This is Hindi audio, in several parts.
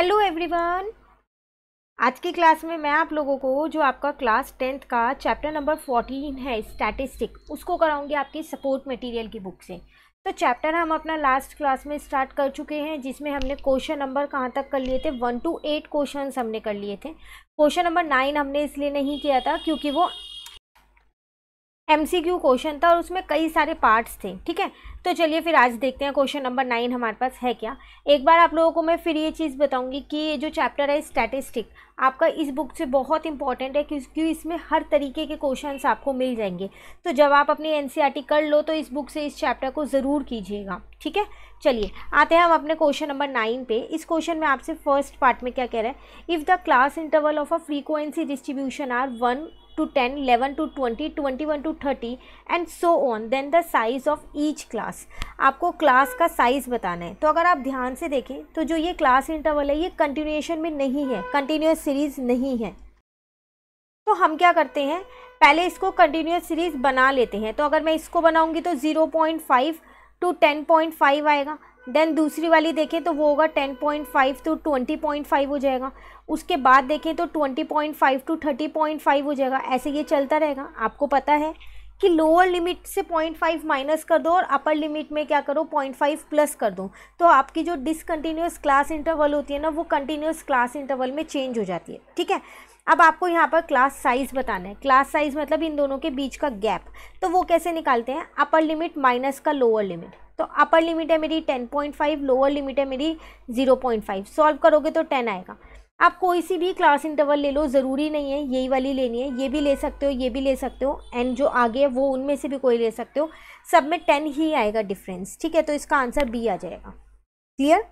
हेलो एवरीवन आज की क्लास में मैं आप लोगों को जो आपका क्लास टेंथ का चैप्टर नंबर फोर्टीन है स्टैटिस्टिक उसको कराऊंगी आपकी सपोर्ट मटेरियल की बुक से तो चैप्टर हम अपना लास्ट क्लास में स्टार्ट कर चुके हैं जिसमें हमने क्वेश्चन नंबर कहाँ तक कर लिए थे वन टू एट क्वेश्चन हमने कर लिए थे क्वेश्चन नंबर नाइन हमने इसलिए नहीं किया था क्योंकि वो क्यू क्वेश्चन था और उसमें कई सारे पार्ट्स थे ठीक है तो चलिए फिर आज देखते हैं क्वेश्चन नंबर नाइन हमारे पास है क्या एक बार आप लोगों को मैं फिर ये चीज़ बताऊंगी कि ये जो चैप्टर है स्टैटिस्टिक आपका इस बुक से बहुत इंपॉर्टेंट है क्योंकि इसमें हर तरीके के क्वेश्चन आपको मिल जाएंगे तो जब आप अपनी एन e कर लो तो इस बुक से इस चैप्टर को ज़रूर कीजिएगा ठीक है चलिए आते हैं हम अपने क्वेश्चन नंबर नाइन पे इस क्वेश्चन में आपसे फर्स्ट पार्ट में क्या कह रहा है if the class interval of a frequency distribution are one to ten eleven to twenty twenty one to thirty and so on then the size of each class आपको क्लास का साइज़ बताना है तो अगर आप ध्यान से देखें तो जो ये क्लास इंटरवल है ये कंटिन्यूएशन में नहीं है कंटिन्यूस सीरीज़ नहीं है तो हम क्या करते हैं पहले इसको कंटिन्यूस सीरीज़ बना लेते हैं तो अगर मैं इसको बनाऊंगी तो zero point five to ten point five आएगा देन दूसरी वाली देखें तो वो होगा ten point five to twenty point five हो जाएगा उसके बाद देखें तो twenty point five to thirty point five हो जाएगा ऐसे ये चलता रहेगा आपको पता है कि लोअर लिमिट से पॉइंट फाइव माइनस कर दो और अपर लिमिट में क्या करो पॉइंट फाइव प्लस कर दो तो आपकी जो डिसकंटिन्यूस क्लास इंटरवल होती है ना वो कंटिन्यूस क्लास इंटरवल में चेंज हो जाती है ठीक है अब आपको यहाँ पर क्लास साइज़ बताना है क्लास साइज़ मतलब इन दोनों के बीच का गैप तो वो कैसे निकालते हैं अपर लिमिट माइनस का लोअर लिमिट तो अपर लिमिट है मेरी 10.5 लोअर लिमिट है मेरी 0.5 सॉल्व करोगे तो 10 आएगा आप कोई सी भी क्लास इंटरवल ले लो ज़रूरी नहीं है यही वाली लेनी है ये भी ले सकते हो ये भी ले सकते हो एंड जो आगे है वो उनमें से भी कोई ले सकते हो सब में टेन ही आएगा डिफरेंस ठीक है तो इसका आंसर बी आ जाएगा क्लियर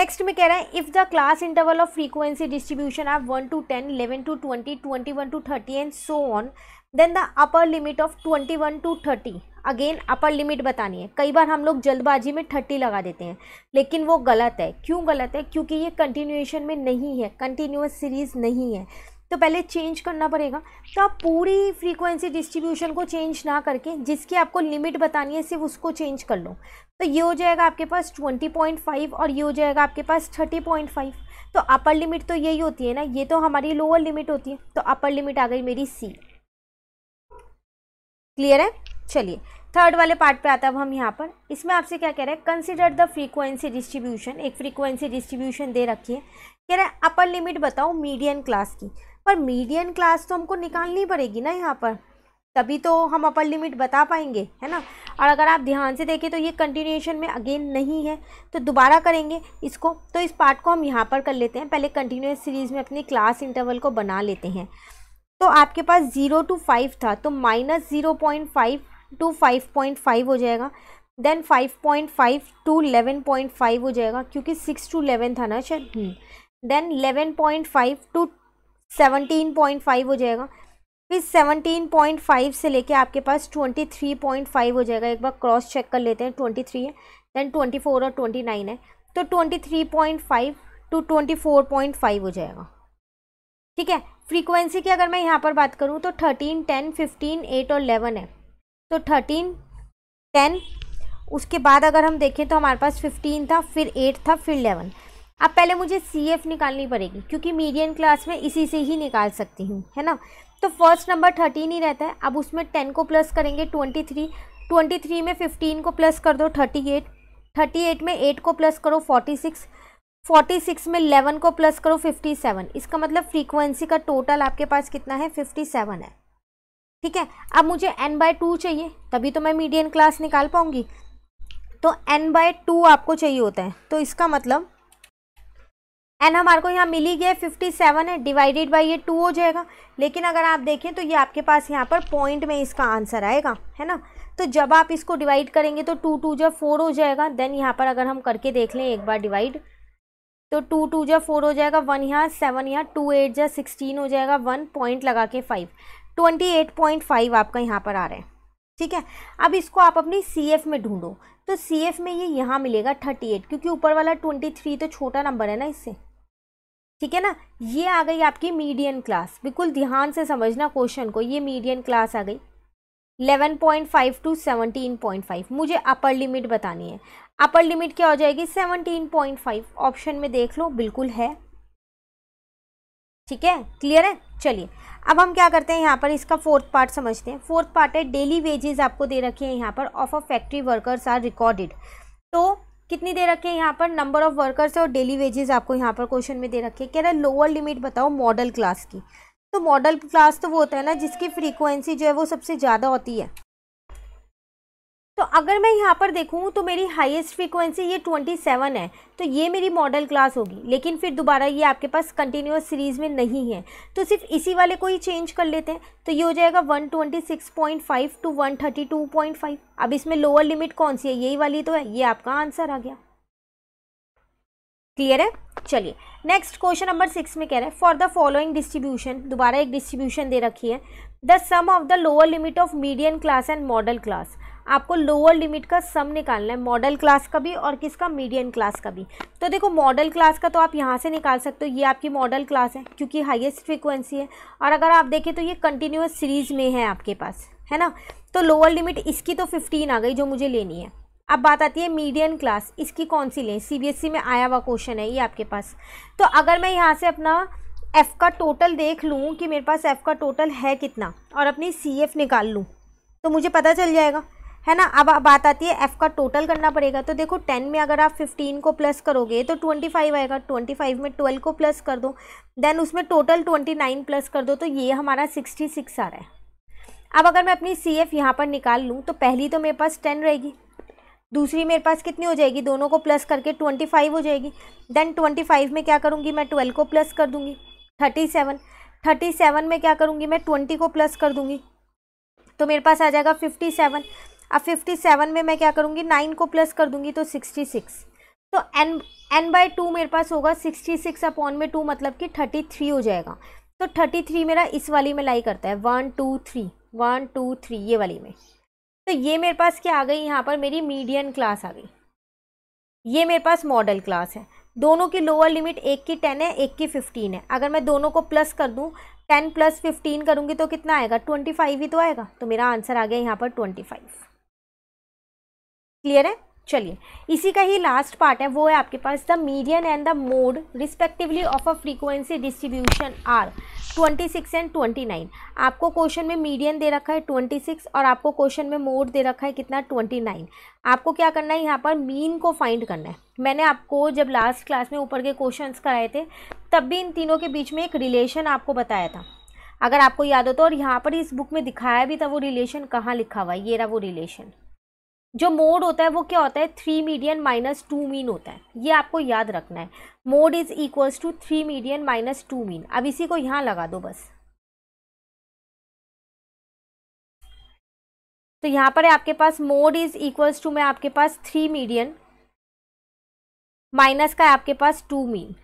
नेक्स्ट में कह रहा है if the class interval of frequency distribution आप one to ten eleven to twenty twenty one to thirty and so on then the upper limit of twenty one to thirty again upper limit बतानी है कई बार हम लोग जल्दबाजी में थर्टी लगा देते हैं लेकिन वो गलत है क्यों गलत है क्योंकि ये कंटिन्यूएशन में नहीं है कंटिन्यूस सीरीज़ नहीं है तो पहले चेंज करना पड़ेगा तो आप पूरी फ्रीक्वेंसी डिस्ट्रीब्यूशन को चेंज ना करके जिसकी आपको लिमिट बतानी है सिर्फ उसको चेंज कर लो तो ये हो जाएगा आपके पास 20.5 और ये हो जाएगा आपके पास 30.5 तो अपर लिमिट तो यही होती है ना ये तो हमारी लोअर लिमिट होती है तो अपर लिमिट आ गई मेरी सी क्लियर है चलिए थर्ड वाले पार्ट पे आता है अब हम यहाँ पर इसमें आपसे क्या कह रहे हैं कंसिडर द फ्रीक्वेंसी डिस्ट्रीब्यूशन एक फ्रीक्वेंसी डिस्ट्रीब्यूशन दे रखी है कह रहे हैं अपर लिमिट बताओ मीडियन क्लास की पर मीडियन क्लास तो हमको निकालनी पड़ेगी ना यहाँ पर तभी तो हम अपर लिमिट बता पाएंगे है ना और अगर आप ध्यान से देखें तो ये कंटिन्यूएशन में अगेन नहीं है तो दोबारा करेंगे इसको तो इस पार्ट को हम यहाँ पर कर लेते हैं पहले कंटिन्यूस सीरीज़ में अपनी क्लास इंटरवल को बना लेते हैं तो आपके पास ज़ीरो टू फाइव था तो minus zero point five to five point five हो जाएगा then five point five to eleven point five हो जाएगा क्योंकि सिक्स टू लेवन था ना शायद then eleven point five to seventeen point five हो जाएगा फिर सेवनटीन पॉइंट फाइव से लेके आपके पास ट्वेंटी थ्री पॉइंट फाइव हो जाएगा एक बार क्रॉस चेक कर लेते हैं ट्वेंटी थ्री है देन ट्वेंटी फोर और ट्वेंटी नाइन है तो twenty three point five to twenty four point five हो जाएगा ठीक है फ्रीक्वेंसी की अगर मैं यहाँ पर बात करूँ तो थर्टीन टेन फिफ्टीन एट और एलेवन है तो थर्टीन टेन उसके बाद अगर हम देखें तो हमारे पास फिफ्टीन था फिर एट था फिर एलेवन अब पहले मुझे सी एफ निकालनी पड़ेगी क्योंकि मीडियन क्लास में इसी से ही निकाल सकती हूँ है ना तो फर्स्ट नंबर थर्टीन ही रहता है अब उसमें टेन को प्लस करेंगे ट्वेंटी थ्री ट्वेंटी थ्री में फिफ्टीन को प्लस कर दो थर्टी एट थर्टी एट में एट को प्लस करो फोर्टी सिक्स फोर्टी सिक्स में इलेवन को प्लस करो फिफ्टी सेवन इसका मतलब फ्रीक्वेंसी का टोटल आपके पास कितना है फिफ्टी सेवन है ठीक है अब मुझे एन बाय टू चाहिए तभी तो मैं मीडियन क्लास निकाल पाऊंगी तो एन बाय टू आपको चाहिए होता है तो इसका मतलब एन हमारे को यहाँ मिली गया फिफ्टी सेवन है डिवाइडेड बाई ये टू हो जाएगा लेकिन अगर आप देखें तो ये आपके पास यहाँ पर पॉइंट में इसका आंसर आएगा है ना तो जब आप इसको डिवाइड करेंगे तो टू टू जब फोर हो जाएगा देन यहाँ पर अगर हम करके देख लें एक बार डिवाइड तो टू टू या फोर हो जाएगा वन यहाँ सेवन यहाँ टू एट जा सिक्सटीन हो जाएगा वन पॉइंट लगा के five twenty eight point five आपका यहाँ पर आ रहा है ठीक है अब इसको आप अपनी सी एफ में ढूंढो तो सी एफ में ये यहाँ मिलेगा थर्टी एट क्योंकि ऊपर वाला ट्वेंटी थ्री तो छोटा नंबर है ना इससे ठीक है ना ये आ गई आपकी मीडियन क्लास बिल्कुल ध्यान से समझना क्वेश्चन को ये मीडियन क्लास आ गई 11.5 टू 17.5 मुझे अपर लिमिट बतानी है अपर लिमिट क्या हो जाएगी सेवनटीन पॉइंट फाइव ऑप्शन में देख लो बिल्कुल है ठीक है क्लियर है चलिए अब हम क्या करते हैं यहाँ पर इसका फोर्थ पार्ट समझते हैं फोर्थ पार्ट है डेली वेजेस आपको दे रखे हैं यहाँ पर of a factory workers are recorded तो कितनी दे रखे हैं यहाँ पर नंबर ऑफ वर्कर्स और डेली वेजेस आपको यहाँ पर क्वेश्चन में दे रखे हैं कह रहा है लोअर लिमिट बताओ मॉडल क्लास की तो मॉडल क्लास तो वो होता है ना जिसकी फ्रीक्वेंसी जो है वो सबसे ज़्यादा होती है तो अगर मैं यहाँ पर देखूँ तो मेरी हाईएस्ट फ्रीक्वेंसी ये 27 है तो ये मेरी मॉडल क्लास होगी लेकिन फिर दोबारा ये आपके पास कंटिन्यूस सीरीज़ में नहीं है तो सिर्फ इसी वाले को ही चेंज कर लेते हैं तो ये हो जाएगा 126.5 टू 132.5 अब इसमें लोअर लिमिट कौन सी है यही वाली तो है ये आपका आंसर आ गया क्लियर है चलिए नेक्स्ट क्वेश्चन नंबर सिक्स में कह रहे हैं फॉर द फॉलोइंग डिस्ट्रीब्यूशन दोबारा एक डिस्ट्रीब्यूशन दे रखी है the sum of the lower limit of medium class and modal class आपको लोअर लिमिट का सम निकालना है मॉडल क्लास का भी और किसका मीडियन क्लास का भी तो देखो मॉडल क्लास का तो आप यहाँ से निकाल सकते हो ये आपकी मॉडल क्लास है क्योंकि हाईएस्ट फ्रीक्वेंसी है और अगर आप देखें तो ये कंटिन्यूस सीरीज़ में है आपके पास है ना तो लोअर लिमिट इसकी तो फिफ्टीन आ गई जो मुझे लेनी है अब बात आती है मीडियन क्लास इसकी कौन सी लें सीबीएसई e में आया हुआ क्वेश्चन है ये आपके पास तो अगर मैं यहाँ से अपना एफ़ का टोटल देख लूँ कि मेरे पास एफ़ का टोटल है कितना और अपनी सी एफ़ निकाल लूँ तो मुझे पता चल जाएगा है ना अब बात आती है एफ़ का टोटल करना पड़ेगा तो देखो टेन में अगर आप फिफ्टीन को प्लस करोगे तो ट्वेंटी फाइव आएगा ट्वेंटी फाइव में ट्वेल्व को प्लस कर दो देन उसमें टोटल ट्वेंटी नाइन प्लस कर दो तो ये हमारा सिक्सटी सिक्स आ रहा है अब अगर मैं अपनी सी एफ़ यहाँ पर निकाल लूँ तो पहली तो मेरे पास टेन रहेगी दूसरी मेरे पास कितनी हो जाएगी दोनों को प्लस करके ट्वेंटी फाइव हो जाएगी देन ट्वेंटी फाइव में क्या करूँगी मैं ट्वेल्व को प्लस कर दूँगी थर्टी सेवन थर्टी सेवन में क्या करूँगी मैं ट्वेंटी को प्लस कर दूँगी तो मेरे पास आ जाएगा फिफ्टी सेवन अब फिफ्टी सेवन में मैं क्या करूँगी नाइन को प्लस कर दूँगी तो सिक्सटी सिक्स तो एन एन बाई टू मेरे पास होगा सिक्सटी सिक्स अपॉन में टू मतलब कि थर्टी थ्री हो जाएगा तो थर्टी थ्री मेरा इस वाली में लाई करता है one two three one two three ये वाली में तो ये मेरे पास क्या आ गई यहाँ पर मेरी मीडियन क्लास आ गई ये मेरे पास मॉडल क्लास है दोनों की लोअर लिमिट एक की टेन है एक की फिफ्टीन है अगर मैं दोनों को प्लस कर दूँ टेन प्लस फिफ्टीन करूँगी तो कितना आएगा ट्वेंटी फाइव ही तो आएगा तो मेरा आंसर आ गया यहाँ पर ट्वेंटी फाइव क्लियर है चलिए इसी का ही लास्ट पार्ट है वो है आपके पास the median and the mode respectively of a frequency distribution are 26 and 29 आपको क्वेश्चन में मीडियन दे रखा है 26 और आपको क्वेश्चन में मोड दे रखा है कितना 29 आपको क्या करना है यहाँ पर मीन को फाइंड करना है मैंने आपको जब लास्ट क्लास में ऊपर के क्वेश्चन कराए थे तब भी इन तीनों के बीच में एक रिलेशन आपको बताया था अगर आपको याद हो तो और यहाँ पर इस बुक में दिखाया भी था वो रिलेशन कहाँ लिखा हुआ है ये रहा वो रिलेशन जो मोड होता है वो क्या होता है three median minus two mean होता है ये आपको याद रखना है mode is equals to three median minus two mean अब इसी को यहाँ लगा दो बस तो यहाँ पर है आपके पास मोड इज इक्वल्स टू मैं आपके पास थ्री मीडियन माइनस का है आपके पास टू मीन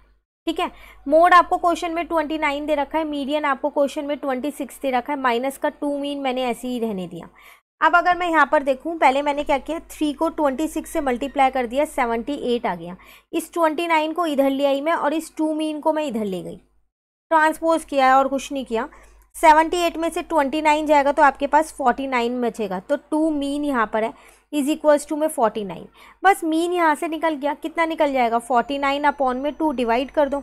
ठीक है मोड आपको क्वेश्चन में ट्वेंटी नाइन दे रखा है मीडियन आपको क्वेश्चन में ट्वेंटी सिक्स दे रखा है माइनस का टू मीन मैंने ऐसे ही रहने दिया अब अगर मैं यहाँ पर देखूँ पहले मैंने क्या किया थ्री को ट्वेंटी सिक्स से मल्टीप्लाई कर दिया सेवेंटी एट आ गया इस ट्वेंटी नाइन को इधर ले आई मैं और इस टू मीन को मैं इधर ले गई ट्रांसपोज किया और कुछ नहीं किया सेवेंटी एट में से ट्वेंटी नाइन जाएगा तो आपके पास फोर्टी नाइन बचेगा तो टू मीन यहाँ पर है इज इक्वल्स टू में फोर्टी नाइन बस मीन यहाँ से निकल गया कितना निकल जाएगा फोर्टी नाइन अपॉन में टू डिवाइड कर दो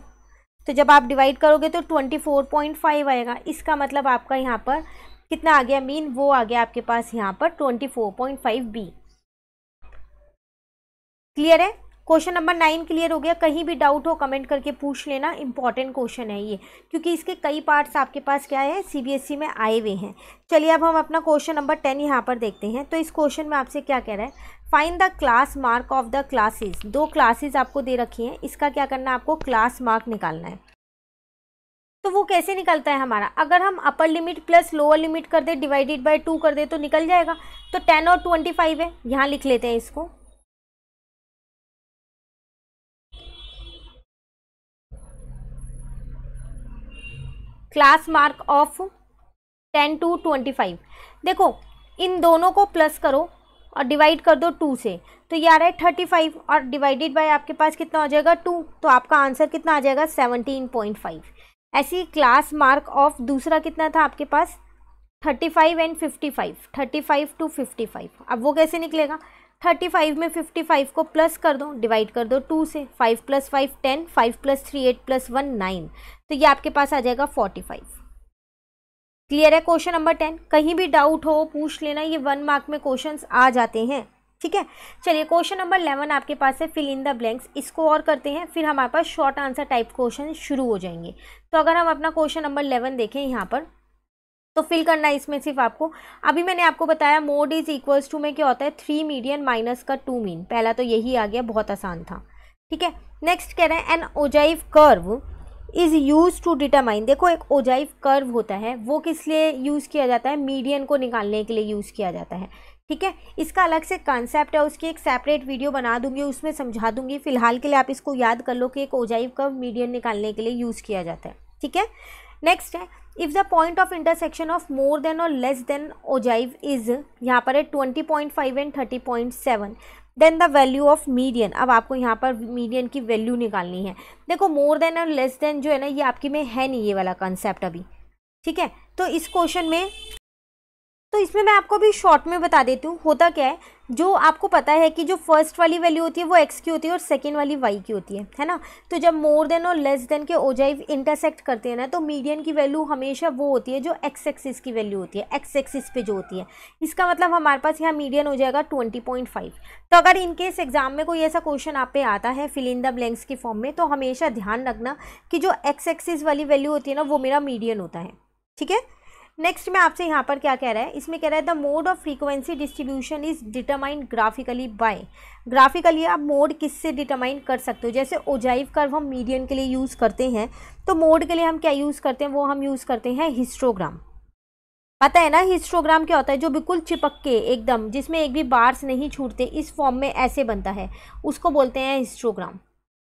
तो जब आप डिवाइड करोगे तो ट्वेंटी फोर पॉइंट फाइव आएगा इसका मतलब आपका यहाँ पर कितना आ गया मीन वो आ गया आपके पास यहाँ पर twenty four point five be clear है क्वेश्चन नंबर नाइन क्लियर हो गया कहीं भी डाउट हो कमेंट करके पूछ लेना इंपॉर्टेंट क्वेश्चन है ये क्योंकि इसके कई पार्ट्स आपके पास क्या है सीबीएसई e में आए हुए हैं चलिए अब हम अपना क्वेश्चन नंबर टेन यहाँ पर देखते हैं तो इस क्वेश्चन में आपसे क्या कह रहा है find the class mark of the classes दो क्लासेज आपको दे रखी हैं इसका क्या करना है आपको क्लास मार्क निकालना है तो वो कैसे निकलता है हमारा अगर हम upper limit plus lower limit कर दे डिवाइडेड बाय टू कर दे तो निकल जाएगा तो टेन और ट्वेंटी फाइव है यहाँ लिख लेते हैं इसको class mark of ten to twenty five देखो इन दोनों को प्लस करो और डिवाइड कर दो टू से तो ये आ रहा है थर्टी फाइव और डिवाइडेड बाय आपके पास कितना हो जाएगा टू तो आपका आंसर कितना आ जाएगा सेवनटीन पॉइंट फाइव ऐसी क्लास मार्क ऑफ दूसरा कितना था आपके पास thirty five and fifty five thirty five to fifty five अब वो कैसे निकलेगा थर्टी फाइव में फिफ्टी फाइव को प्लस कर दो डिवाइड कर दो टू से five plus five ten five plus three eight plus one nine तो ये आपके पास आ जाएगा फोर्टी फाइव क्लियर है क्वेश्चन नंबर टेन कहीं भी डाउट हो पूछ लेना ये वन मार्क में क्वेश्चंस आ जाते हैं ठीक है चलिए क्वेश्चन नंबर इलेवन आपके पास है फिल इन द ब्लैंक्स इसको और करते हैं फिर हमारे पास शॉर्ट आंसर टाइप क्वेश्चन शुरू हो जाएंगे तो अगर हम अपना क्वेश्चन नंबर इलेवन देखें यहाँ पर तो फिल करना है इसमें सिर्फ आपको अभी मैंने आपको बताया मोड इज इक्वल्स टू में क्या होता है थ्री मीडियन माइनस का टू मीन पहला तो यही आ गया बहुत आसान था ठीक है नेक्स्ट कह रहे हैं N ogive curve is use to determine देखो एक ओजाइव कर्व होता है वो किस लिए यूज़ किया जाता है मीडियन को निकालने के लिए यूज़ किया जाता है ठीक है इसका अलग से कॉन्सेप्ट है उसकी एक सेपरेट वीडियो बना दूंगी उसमें समझा दूंगी फिलहाल के लिए आप इसको याद कर लो कि एक ओजाइव कर्व मीडियन निकालने के लिए यूज़ किया जाता है ठीक है नेक्स्ट है if the point of intersection of more than और लेस देन ओजाइव इज यहाँ पर है twenty point five and thirty point seven then the value of median अब आपको यहाँ पर मीडियन की वैल्यू निकालनी है देखो मोर देन और लेस देन जो है ना ये आपकी में है नहीं ये वाला कॉन्सेप्ट अभी ठीक है तो इस क्वेश्चन में तो इसमें मैं आपको अभी शॉर्ट में बता देती हूँ होता क्या है जो आपको पता है कि जो फर्स्ट वाली वैल्यू होती है वो एक्स की होती है और सेकेंड वाली वाई की होती है है ना तो जब मोर देन और लेस देन के ओजाइव इंटरसेक्ट करते हैं ना तो मीडियन की वैल्यू हमेशा वो होती है जो एक्स एक्सिस की वैल्यू होती है एक्स एक्सिस पे जो होती है इसका मतलब हमारे पास यहाँ मीडियन हो जाएगा ट्वेंटी पॉइंट फाइव तो अगर इनकेस एग्जाम में कोई ऐसा क्वेश्चन आप पे आता है फिल इन द ब्लैंक्स की फॉर्म में तो हमेशा ध्यान रखना कि जो एक्स एक्सिस वाली वैल्यू होती है ना वो मेरा मीडियन होता है ठीक है नेक्स्ट में आपसे यहाँ पर क्या कह रहा है इसमें कह रहा है the mode of frequency distribution is determine graphically by graphically आप मोड किससे डिटरमाइन कर सकते हो जैसे ओजाइव कर्व हम मीडियन के लिए यूज़ करते हैं तो मोड के लिए हम क्या यूज़ करते हैं वो हम यूज़ करते हैं हिस्ट्रोग्राम पता है ना हिस्ट्रोग्राम क्या होता है जो बिल्कुल चिपक के एकदम जिसमें एक भी बार्स नहीं छूटते इस फॉर्म में ऐसे बनता है उसको बोलते हैं हिस्ट्रोग्राम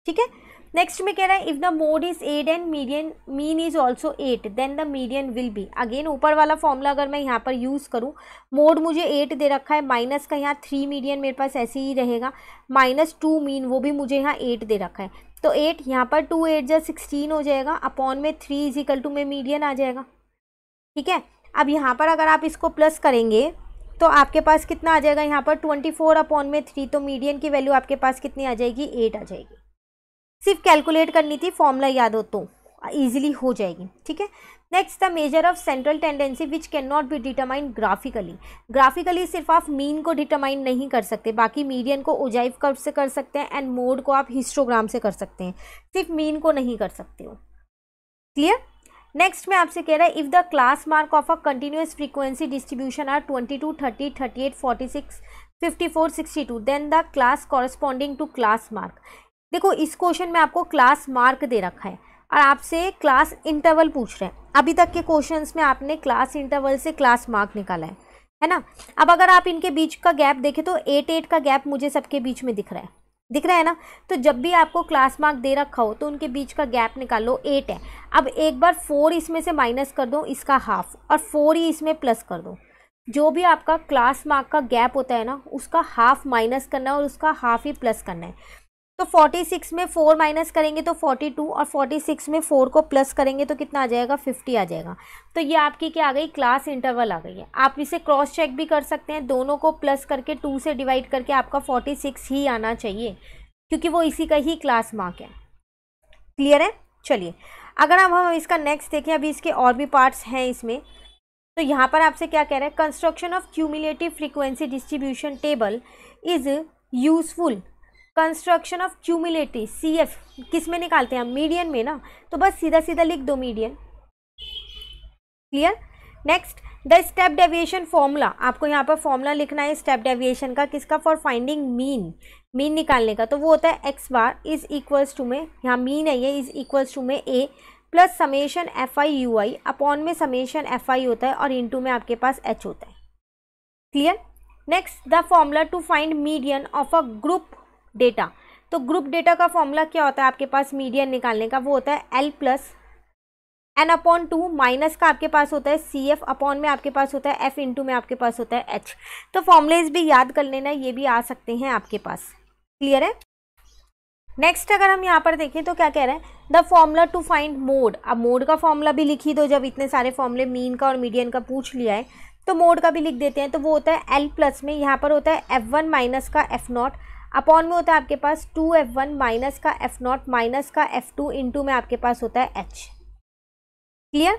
ठीक है नेक्स्ट में कह रहा है if the mode is eight and median mean is also eight then the median will be again ऊपर वाला फॉर्मूला अगर मैं यहाँ पर यूज़ करूँ मोड मुझे एट दे रखा है माइनस का यहाँ थ्री मीडियन मेरे पास ऐसे ही रहेगा माइनस टू मीन वो भी मुझे यहाँ एट दे रखा है तो एट यहाँ पर टू एट जब सिक्सटीन हो जाएगा अपॉन में थ्री इज इक्वल टू में मीडियन आ जाएगा ठीक है अब यहाँ पर अगर आप इसको प्लस करेंगे तो आपके पास कितना आ जाएगा यहाँ पर ट्वेंटी फोर अपॉन में थ्री तो मीडियन की वैल्यू आपके पास कितनी आ जाएगी एट आ जाएगी सिर्फ कैलकुलेट करनी थी फॉर्मूला याद हो तो ईजिली हो जाएगी ठीक है next the measure of central tendency which can not be determined graphically graphically सिर्फ आप मीन को डिटरमाइन नहीं कर सकते बाकी मीडियन को ओजाइव कर्व से कर सकते हैं एंड मोड को आप हिस्टोग्राम से कर सकते हैं सिर्फ मीन को नहीं कर सकते हो क्लियर नेक्स्ट में आपसे कह रहा है if the class mark of a continuous frequency distribution are twenty two thirty thirty eight forty six fifty four sixty two then the class corresponding to class mark देखो इस क्वेश्चन में आपको क्लास मार्क दे रखा है और आपसे क्लास इंटरवल पूछ रहे हैं अभी तक के क्वेश्चंस में आपने क्लास इंटरवल से क्लास मार्क निकाला है है ना अब अगर आप इनके बीच का गैप देखें तो एट एट का गैप मुझे सबके बीच में दिख रहा है दिख रहा है ना तो जब भी आपको क्लास मार्क दे रखा हो तो उनके बीच का गैप निकाल लो एट है अब एक बार फोर इसमें से माइनस कर दो इसका हाफ और फोर ही इसमें प्लस कर दो जो भी आपका क्लास मार्क का गैप होता है ना उसका हाफ माइनस करना है और उसका हाफ ही प्लस करना है तो 46 में फोर माइनस करेंगे तो 42 और 46 में फोर को प्लस करेंगे तो कितना आ जाएगा 50 आ जाएगा तो ये आपकी क्या आ गई क्लास इंटरवल आ गई है आप इसे क्रॉस चेक भी कर सकते हैं दोनों को प्लस करके टू से डिवाइड करके आपका 46 ही आना चाहिए क्योंकि वो इसी का ही क्लास मार्क है क्लियर है चलिए अगर अब हम इसका नेक्स्ट देखें अभी इसके और भी पार्ट्स हैं इसमें तो यहाँ पर आपसे क्या कह रहे हैं construction of cumulative frequency distribution table is useful construction of cumulative C F किस में निकालते हैं हम मीडियन में ना तो बस सीधा सीधा लिख दो median clear next the step deviation formula आपको यहाँ पर फॉर्मूला लिखना है स्टेप डेविएशन का किसका फॉर फाइंडिंग मीन मीन निकालने का तो वो होता है X bar is equals to में यहाँ मीन है ये इज इक्वल्स टू में A plus summation F I U I upon में समेशन एफ आई होता है और इनटू में आपके पास एच होता है clear next the formula to find median of a group data तो ग्रुप डेटा का फॉर्मूला क्या होता है आपके पास मीडियन निकालने का वो होता है L plus N upon two minus का आपके पास होता है सी एफ अपॉन में आपके पास होता है एफ इंटू में आपके पास होता है एच तो फॉर्मूलेज भी याद कर लेना ये भी आ सकते हैं आपके पास क्लियर है नेक्स्ट अगर हम यहाँ पर देखें तो क्या कह रहे हैं the formula to find mode अब मोड का फॉर्मूला भी लिखी दो जब इतने सारे फॉर्मूले मीन का और मीडियन का पूछ लिया है तो मोड का भी लिख देते हैं तो वो होता है एल प्लस में यहाँ पर होता है एफ वन माइनस का एफ नॉट अपॉन में होता है आपके पास टू एफ वन माइनस का एफ नॉट माइनस का एफ टू इंटू में आपके पास होता है H clear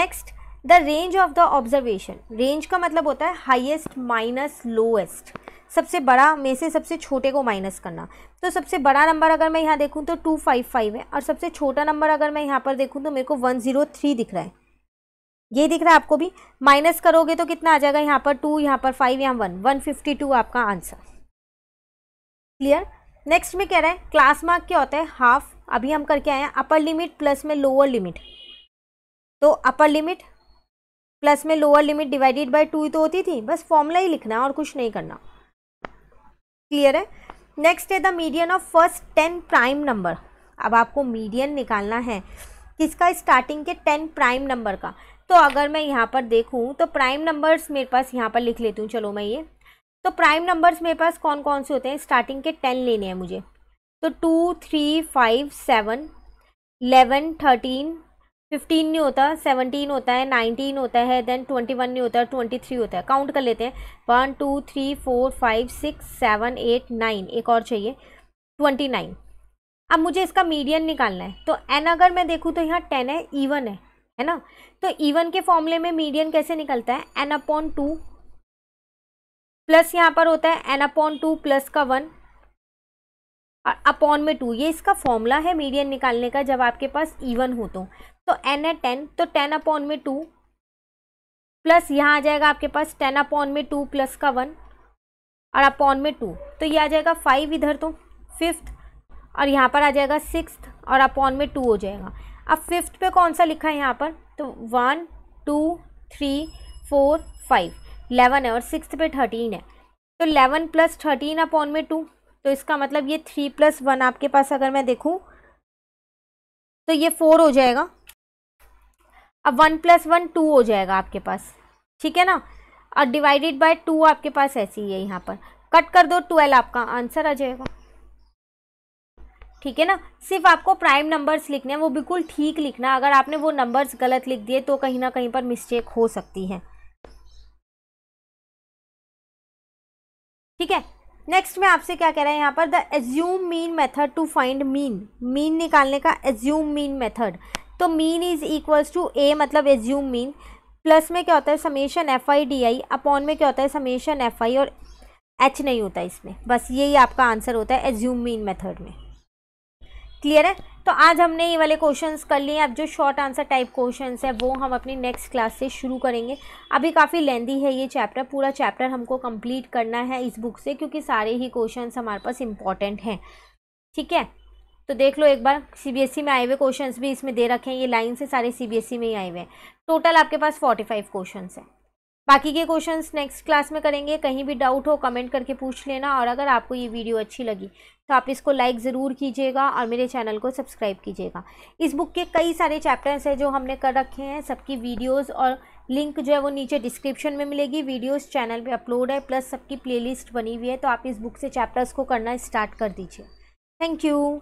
next the range of the observation range का मतलब होता है हाइएस्ट माइनस लोएस्ट सबसे बड़ा में से सबसे छोटे को माइनस करना तो सबसे बड़ा नंबर अगर मैं यहाँ देखूँ तो टू फाइव फाइव है और सबसे छोटा नंबर अगर मैं यहाँ पर देखूँ तो मेरे को वन ज़ीरो थ्री दिख रहा है ये दिख रहा है आपको भी माइनस करोगे तो कितना आ जाएगा यहाँ पर टू यहाँ पर फाइव यहाँ वन वन फिफ्टी टू आपका आंसर क्लियर नेक्स्ट में कह रहा है क्लास मार्क क्या होता है हाफ अभी हम करके आए हैं अपर लिमिट प्लस में लोअर लिमिट तो अपर लिमिट प्लस में lower limit divided by two तो होती थी बस फॉर्मूला ही लिखना और कुछ नहीं करना क्लियर है नेक्स्ट है the median of first ten prime number अब आपको मीडियन निकालना है किसका स्टार्टिंग के टेन प्राइम नंबर का तो अगर मैं यहाँ पर देखूँ तो प्राइम नंबर्स मेरे पास यहाँ पर लिख लेती हूँ चलो मैं ये तो प्राइम नंबर्स मेरे पास कौन कौन से होते हैं स्टार्टिंग के टेन लेने हैं मुझे तो two three five seven eleven thirteen fifteen नहीं होता सेवनटीन होता है नाइनटीन होता है देन ट्वेंटी वन नहीं होता है ट्वेंटी थ्री होता है काउंट कर लेते हैं one two three four five six seven eight nine एक और चाहिए ट्वेंटी नाइन अब मुझे इसका मीडियन निकालना है तो एन अगर मैं देखूँ तो यहाँ टेन है ईवन है है ना तो ईवन के फॉर्मूले में मीडियन कैसे निकलता है एन अपॉन टू प्लस यहाँ पर होता है एन अपॉन टू प्लस का वन और अपॉन में टू ये इसका फॉर्मूला है मीडियन निकालने का जब आपके पास इवन हो तो तो एन है टेन तो टेन अपॉन में टू प्लस यहाँ आ जाएगा आपके पास टेन अपॉन में टू प्लस का वन और अपॉन में टू तो ये आ जाएगा फाइव इधर तो फिफ्थ और यहाँ पर आ जाएगा सिक्स और अपॉन में टू हो जाएगा अब फिफ्थ पे कौन सा लिखा है यहाँ पर तो one two three four five eleven है और सिक्स पे थर्टीन है तो इलेवन प्लस थर्टीन अपॉन में टू तो इसका मतलब ये थ्री प्लस वन आपके पास अगर मैं देखूँ तो ये फोर हो जाएगा अब वन प्लस वन टू हो जाएगा आपके पास ठीक है ना और डिवाइडेड बाय टू आपके पास ऐसी ही है यहाँ पर कट कर दो ट्वेल्व आपका आंसर आ जाएगा ठीक है ना सिर्फ आपको प्राइम नंबर्स लिखने हैं वो बिल्कुल ठीक लिखना अगर आपने वो नंबर्स गलत लिख दिए तो कहीं ना कहीं पर मिस्टेक हो सकती है ठीक है नेक्स्ट में आपसे क्या कह रहा है यहाँ पर the assume mean method to find mean mean निकालने का एज्यूम मीन मेथड तो mean is equals to A मतलब एज्यूम मीन प्लस में क्या होता है summation F I D I upon में क्या होता है समेशन एफ आई और एच नहीं होता इसमें बस यही आपका आंसर होता है एज्यूम मीन मेथड में क्लियर है तो आज हमने ये वाले क्वेश्चंस कर लिए अब जो शॉर्ट आंसर टाइप क्वेश्चंस है वो हम अपनी नेक्स्ट क्लास से शुरू करेंगे अभी काफ़ी लेंदी है ये चैप्टर पूरा चैप्टर हमको कंप्लीट करना है इस बुक से क्योंकि सारे ही क्वेश्चन हमारे पास इंपॉर्टेंट हैं ठीक है तो देख लो एक बार ई e में आए हुए क्वेश्चन भी इसमें दे रखे हैं ये लाइन से सारे ई e में ही आए हुए हैं टोटल आपके पास फोर्टी फाइव क्वेश्चन हैं बाकी के क्वेश्चंस नेक्स्ट क्लास में करेंगे कहीं भी डाउट हो कमेंट करके पूछ लेना और अगर आपको ये वीडियो अच्छी लगी तो आप इसको लाइक ज़रूर कीजिएगा और मेरे चैनल को सब्सक्राइब कीजिएगा इस बुक के कई सारे चैप्टर्स हैं जो हमने कर रखे हैं सबकी वीडियोज़ और लिंक जो है वो नीचे डिस्क्रिप्शन में मिलेगी वीडियोस चैनल पे अपलोड है प्लस सबकी प्लेलिस्ट बनी हुई है तो आप इस बुक से चैप्टर्स को करना स्टार्ट कर दीजिए थैंक यू